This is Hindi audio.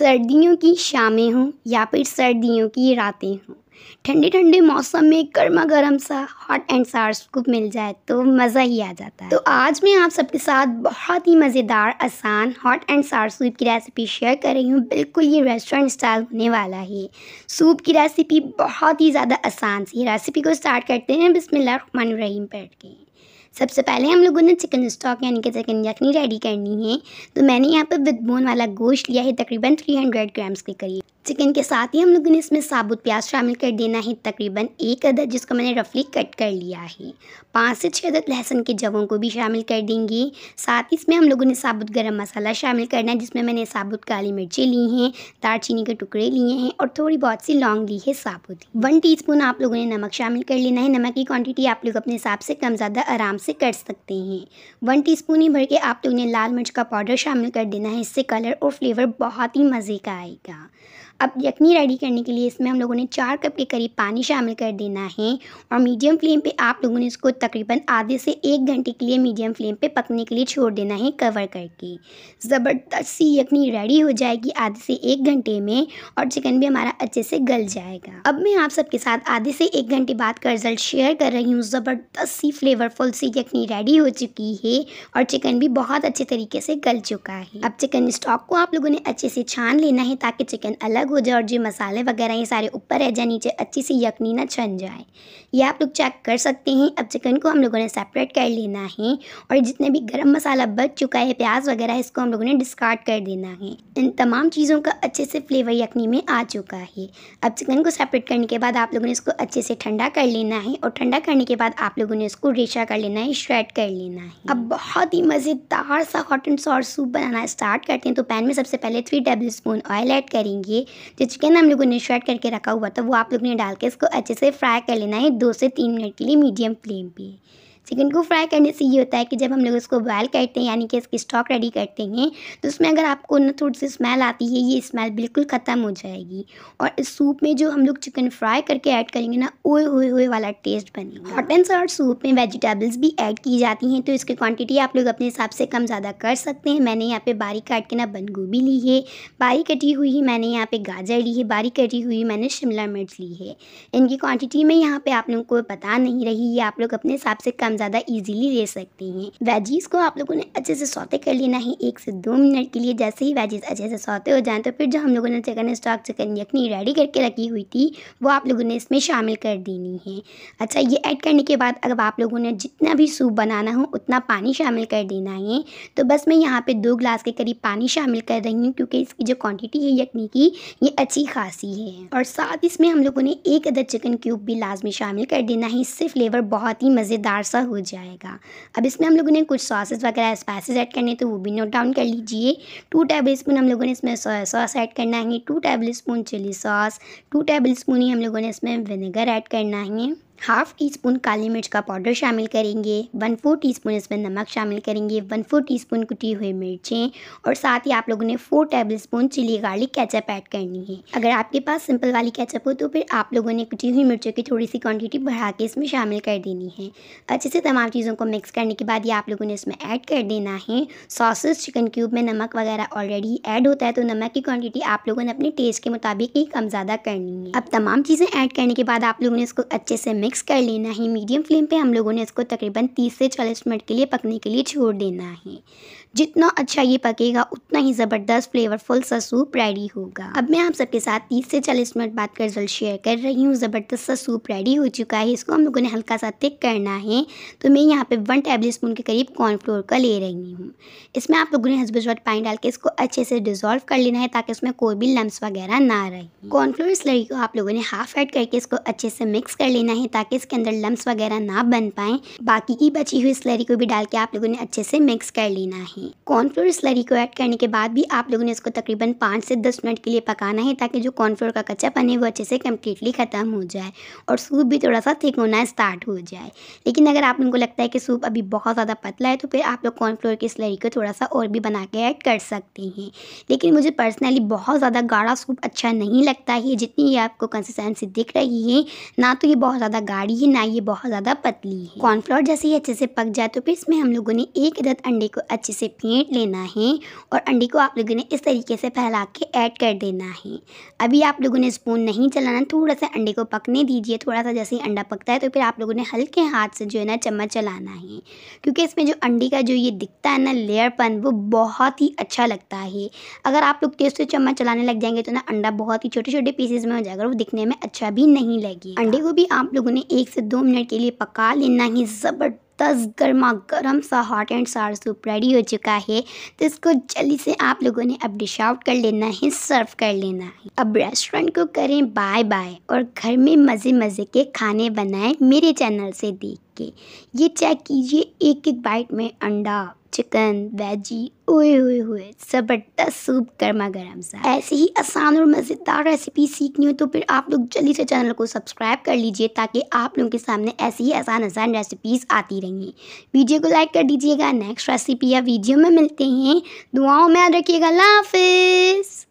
सर्दियों की शामें हों या फिर सर्दियों की रातें हों ठंडे ठंडे मौसम में गर्मा गर्म सा हॉट एंड सार्स को मिल जाए तो मज़ा ही आ जाता है तो आज मैं आप सबके साथ बहुत ही मज़ेदार आसान हॉट एंड सार सूप की रेसिपी शेयर कर रही हूँ बिल्कुल ये रेस्टोरेंट स्टाइल होने वाला है सूप की रेसिपी बहुत ही ज़्यादा आसान सी रेसिपी को स्टार्ट करते हैं बिसमिल्लर रहीम बैठ के सबसे पहले हम लोगों ने चिकन स्टॉक यानी कि चिकन यखनी रेडी करनी है तो मैंने यहाँ पर विद बोन वाला गोश्त लिया है तकरीबन थ्री हंड्रेड ग्राम्स के करीब चिकन के साथ ही हम लोगों ने इसमें साबुत प्याज शामिल कर देना है तकरीबन एक अदद जिसको मैंने रफली कट कर लिया है पाँच से छः अदद लहसुन के जवों को भी शामिल कर देंगे साथ ही इसमें हम लोगों ने साबुत गरम मसाला शामिल करना है जिसमें मैंने साबुत काली मिर्ची ली हैं दारचीनी के टुकड़े लिए हैं और थोड़ी बहुत सी लौंग ली है साबुत वन टी आप लोगों ने नमक शामिल कर लेना है नमक की क्वान्टिटी आप लोग अपने हिसाब से कम ज़्यादा आराम से कर सकते हैं वन टी ही भर के आप लोगों ने लाल मिर्च का पाउडर शामिल कर देना है इससे कलर और फ्लेवर बहुत ही मज़े का आएगा अब यखनी रेडी करने के लिए इसमें हम लोगों ने चार कप के करीब पानी शामिल कर देना है और मीडियम फ्लेम पे आप लोगों ने इसको तकरीबन आधे से एक घंटे के लिए मीडियम फ्लेम पे पकने के लिए छोड़ देना है कवर करके ज़बरदस्त सी यखनी रेडी हो जाएगी आधे से एक घंटे में और चिकन भी हमारा अच्छे से गल जाएगा अब मैं आप सबके साथ आधे से एक घंटे बाद का रिज़ल्ट शेयर कर रही हूँ ज़बरदस्त सी फ्लेवरफुल सी यखनी रेडी हो चुकी है और चिकन भी बहुत अच्छे तरीके से गल चुका है अब चिकन स्टॉक को आप लोगों ने अच्छे से छान लेना है ताकि चिकन अलग हो जाए और जो मसाले वगैरह ये सारे ऊपर रह जाए नीचे अच्छी सी यखनी ना छन जाए ये आप लोग चेक कर सकते हैं अब चिकन को हम लोगों ने सेपरेट कर लेना है और जितने भी गर्म मसाला बच चुका है प्याज वगैरह इसको हम लोगों ने डिस्कार्ड कर देना है इन तमाम चीज़ों का अच्छे से फ्लेवर यखनी में आ चुका है अब चिकन को सेपरेट करने के बाद आप लोगों ने इसको अच्छे से ठंडा कर लेना है और ठंडा करने के बाद आप लोगों ने इसको रेशा कर लेना है श्रेड कर लेना है अब बहुत ही मज़ेदार सा हॉट एंड सॉस सूप बनाना स्टार्ट करते हैं तो पैन में सबसे पहले three table spoon oil add करेंगे जो चिकन हम लोगों ने शर्ट करके रखा हुआ था वो आप लोग ने डाल के इसको अच्छे से फ्राई कर लेना है दो से तीन मिनट के लिए मीडियम फ्लेम पे चिकन को फ्राई करने से ये होता है कि जब हम लोग इसको बॉयल करते हैं यानी कि इसकी स्टॉक रेडी करते हैं तो उसमें अगर आपको ना थोड़ी सी स्मेल आती है ये स्मेल बिल्कुल ख़त्म हो जाएगी और इस सूप में जो हम लोग चिकन फ्राई करके ऐड करेंगे ना ओए होए होए वाला टेस्ट बनेगा हॉट एंड सॉल्ट सूप में वेजिटेबल्स भी ऐड की जाती हैं तो इसकी क्वान्टिटी आप लोग अपने हिसाब से कम ज़्यादा कर सकते हैं मैंने यहाँ पर बारीक काट के ना बंद गोभी ली है बारीक कटी हुई मैंने यहाँ पर गाजर ली है बारीक कटी हुई मैंने शिमला मिर्च ली है इनकी क्वान्टिटी में यहाँ पर आप लोगों को पता नहीं रही ये आप लोग अपने हिसाब से कम हम ज़्यादा ईजिली ले सकते हैं वेजीज को आप लोगों ने अच्छे से सौते कर लेना है एक से दो मिनट के लिए जैसे ही वेजीज अच्छे से सौते हो जाए तो फिर जो हम लोगों ने चिकन स्टॉक चिकन यखनी रेडी करके रखी हुई थी वो आप लोगों ने इसमें शामिल कर देनी है अच्छा ये ऐड करने के बाद अगर आप लोगों ने जितना भी सूप बनाना हो उतना पानी शामिल कर देना है तो बस मैं यहाँ पर दो ग्लास के करीब पानी शामिल कर रही हूँ क्योंकि इसकी जो क्वान्टिटी है यखनी की ये अच्छी खासी है और साथ इसमें हम लोगों ने एक अदर चिकन क्यूब भी लाजमी शामिल कर देना है इससे फ्लेवर बहुत ही मज़ेदार सा हो जाएगा अब इसमें हम लोगों ने कुछ सॉसेस वगैरह स्पाइसेस ऐड करने तो वो भी नोट डाउन कर लीजिए टू टेबल स्पून हम लोगों ने इसमें सोया सॉस ऐड करना है two table spoon chilli sauce two table spoon ही हम लोगों ने इसमें विनेगर ऐड करना है हाफ़ टी स्पून काली मिर्च का पाउडर शामिल करेंगे वन फोर टीस्पून इसमें नमक शामिल करेंगे वन फोर टीस्पून कुटी हुई मिर्चें और साथ ही आप लोगों ने four table spoon chilli garlic ketchup add करनी है अगर आपके पास सिंपल वाली केचप हो तो फिर आप लोगों ने कुटी हुई मिर्चों की थोड़ी सी क्वान्टिटी बढ़ा के इसमें शामिल कर देनी है अच्छे से तमाम चीज़ों को मिक्स करने के बाद ये आप लोगों ने इसमें ऐड कर देना है सॉसेस चिकन क्यूब में नमक वगैरह ऑलरेडी ऐड होता है तो नमक की क्वान्टिटी आप लोगों ने अपने टेस्ट के मुताबिक ही कम ज़्यादा करनी है अब तमाम चीज़ें ऐड करने के बाद आप लोगों ने इसको अच्छे से मिक्स मिक्स कर लेना है मीडियम फ्लेम पे हम लोगों ने इसको तकरीबन 30 से 40 मिनट के लिए पकने के लिए छोड़ देना है जितना अच्छा ये पकेगा उतना ही ज़बरदस्त फ्लेवरफुल सा सूप रेडी होगा अब मैं आप सबके साथ तीस से चालीस मिनट बाद कर रिजल्ट शेयर कर रही हूँ ज़बरदस्त सा सूप रेडी हो चुका है इसको हम लोगों ने हल्का सा थिक करना है तो मैं यहाँ पे वन टेबल स्पून के करीब कॉर्नफ्लोर का ले रही हूँ इसमें आप लोगों ने हसबजवट पानी डाल के इसको अच्छे से डिजोल्व कर लेना है ताकि उसमें कोई भी लम्स वगैरह ना रहे कॉर्नफ्लोर स्लरी को आप लोगों ने हाफ एड करके इसको अच्छे से मिक्स कर लेना है ताकि इसके अंदर लम्स वगैरह ना बन पाए बाकी की बची हुई स्लरी को भी डाल के आप लोगों ने अच्छे से मिक्स कर लेना है हैं कॉर्नफ्लोर स्लरी को ऐड करने के बाद भी आप लोगों ने इसको तकरीबन पाँच से दस मिनट के लिए पकाना है ताकि जो कॉर्नफ्लोर का कच्चापन है वो अच्छे से कम्प्लीटली ख़त्म हो जाए और सूप भी थोड़ा सा थिक होना स्टार्ट हो जाए लेकिन अगर आप लोगों को लगता है कि सूप अभी बहुत ज़्यादा पतला है तो फिर आप लोग कॉर्नफ्लोर की स्लरी को थोड़ा सा और भी बना के ऐड कर सकते हैं लेकिन मुझे पर्सनली बहुत ज़्यादा गाढ़ा सूप अच्छा नहीं लगता है जितनी ये आपको कंसिस्टेंसी दिख रही है ना तो ये बहुत ज़्यादा गाढ़ी है ना ये बहुत ज़्यादा पतली है कॉर्नफ्लोर जैसे ही अच्छे से पक जाए तो फिर इसमें हम लोगों ने एक अदद अंडे को अच्छे से फेंट लेना है और अंडे को आप लोगों ने इस तरीके से फैला के ऐड कर देना है अभी आप लोगों ने स्पून नहीं चलाना थोड़ा सा अंडे को पकने दीजिए थोड़ा सा जैसे ही अंडा पकता है तो फिर आप लोगों ने हल्के हाथ से जो है ना चम्मच चलाना है क्योंकि इसमें जो अंडे का जो ये दिखता है ना लेयरपन वो बहुत ही अच्छा लगता है अगर आप लोग तेज़ से चम्मच चलाने लग जाएंगे तो ना अंडा बहुत ही छोटे छोटे पीसेज में हो जाएगा वो दिखने में अच्छा भी नहीं लगेगा अंडे को भी आप लोगों ने एक से दो मिनट के लिए पका लेना ही ज़बरदस्त ज़बरदस्त गर्मा गर्म सा hot and sour soup ready हो चुका है तो इसको जल्दी से आप लोगों ने अब डिश आउट कर लेना है सर्व कर लेना है अब रेस्टोरेंट को करें बाय बाय और घर में मज़े मज़े के खाने बनाएं मेरे चैनल से देख के ये चेक कीजिए एक एक बाइट में अंडा चिकन वेजी ओए ओए ओए ज़बरदस्त सूप गर्मा गर्म सा ऐसी ही आसान और मज़ेदार रेसिपी सीखनी हो तो फिर आप लोग जल्दी से चैनल को सब्सक्राइब कर लीजिए ताकि आप लोगों के सामने ऐसी ही आसान आसान रेसिपीज़ आती रहेंगी वीडियो को लाइक कर दीजिएगा नेक्स्ट रेसिपी या वीडियो में मिलते हैं दुआओं में याद रखिएगा लाफिज़